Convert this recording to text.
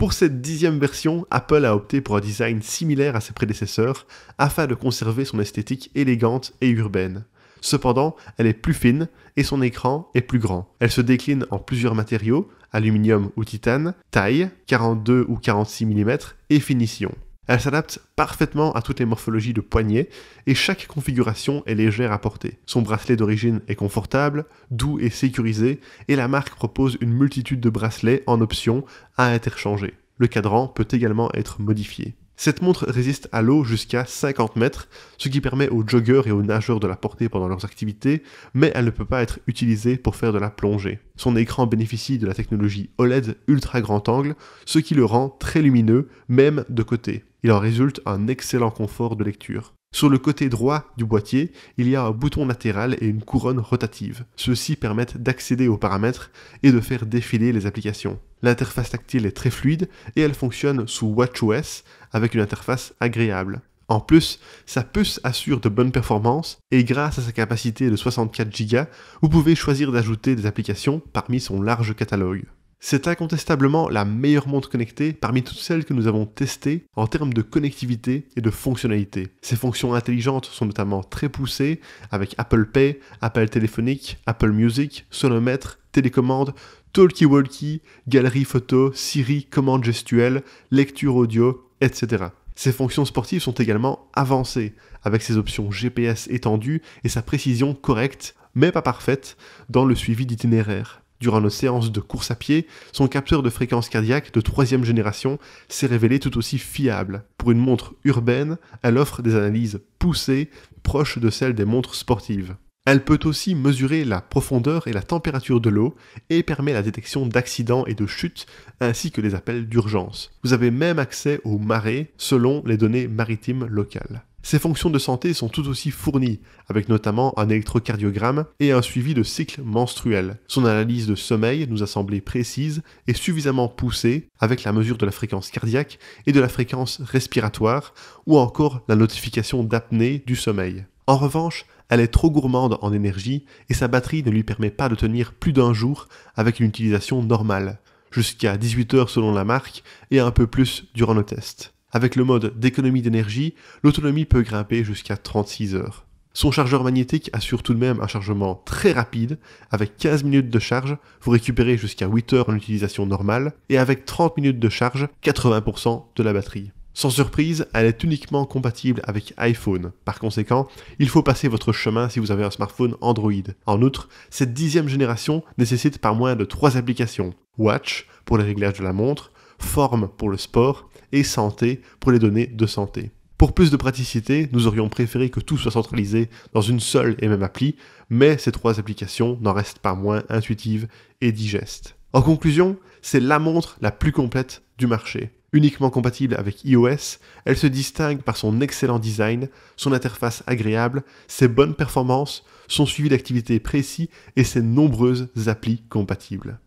Pour cette dixième version, Apple a opté pour un design similaire à ses prédécesseurs afin de conserver son esthétique élégante et urbaine. Cependant, elle est plus fine et son écran est plus grand. Elle se décline en plusieurs matériaux, aluminium ou titane, taille, 42 ou 46 mm, et finition. Elle s'adapte parfaitement à toutes les morphologies de poignet et chaque configuration est légère à porter. Son bracelet d'origine est confortable, doux et sécurisé et la marque propose une multitude de bracelets en option à interchanger. Le cadran peut également être modifié. Cette montre résiste à l'eau jusqu'à 50 mètres, ce qui permet aux joggeurs et aux nageurs de la porter pendant leurs activités, mais elle ne peut pas être utilisée pour faire de la plongée. Son écran bénéficie de la technologie OLED ultra grand angle, ce qui le rend très lumineux, même de côté. Il en résulte un excellent confort de lecture. Sur le côté droit du boîtier, il y a un bouton latéral et une couronne rotative. Ceux-ci permettent d'accéder aux paramètres et de faire défiler les applications. L'interface tactile est très fluide et elle fonctionne sous WatchOS avec une interface agréable. En plus, sa puce assure de bonnes performances et grâce à sa capacité de 64 Go, vous pouvez choisir d'ajouter des applications parmi son large catalogue. C'est incontestablement la meilleure montre connectée parmi toutes celles que nous avons testées en termes de connectivité et de fonctionnalité. Ses fonctions intelligentes sont notamment très poussées avec Apple Pay, Apple téléphonique, Apple Music, sonomètre, télécommande, talkie-walkie, galerie photo, Siri, commande gestuelle, lecture audio, etc. Ses fonctions sportives sont également avancées, avec ses options GPS étendues et sa précision correcte, mais pas parfaite, dans le suivi d'itinéraire. Durant nos séances de course à pied, son capteur de fréquence cardiaque de troisième génération s'est révélé tout aussi fiable. Pour une montre urbaine, elle offre des analyses poussées, proches de celles des montres sportives. Elle peut aussi mesurer la profondeur et la température de l'eau et permet la détection d'accidents et de chutes ainsi que des appels d'urgence. Vous avez même accès aux marées selon les données maritimes locales. Ses fonctions de santé sont tout aussi fournies, avec notamment un électrocardiogramme et un suivi de cycle menstruel. Son analyse de sommeil nous a semblé précise et suffisamment poussée, avec la mesure de la fréquence cardiaque et de la fréquence respiratoire, ou encore la notification d'apnée du sommeil. En revanche, elle est trop gourmande en énergie et sa batterie ne lui permet pas de tenir plus d'un jour avec une utilisation normale, jusqu'à 18 heures selon la marque et un peu plus durant le test. Avec le mode d'économie d'énergie, l'autonomie peut grimper jusqu'à 36 heures. Son chargeur magnétique assure tout de même un chargement très rapide, avec 15 minutes de charge, vous récupérez jusqu'à 8 heures en utilisation normale, et avec 30 minutes de charge, 80% de la batterie. Sans surprise, elle est uniquement compatible avec iPhone. Par conséquent, il faut passer votre chemin si vous avez un smartphone Android. En outre, cette dixième génération nécessite par moins de trois applications. Watch pour les réglages de la montre, forme pour le sport et santé pour les données de santé. Pour plus de praticité, nous aurions préféré que tout soit centralisé dans une seule et même appli, mais ces trois applications n'en restent pas moins intuitives et digestes. En conclusion, c'est la montre la plus complète du marché. Uniquement compatible avec iOS, elle se distingue par son excellent design, son interface agréable, ses bonnes performances, son suivi d'activités précis et ses nombreuses applis compatibles.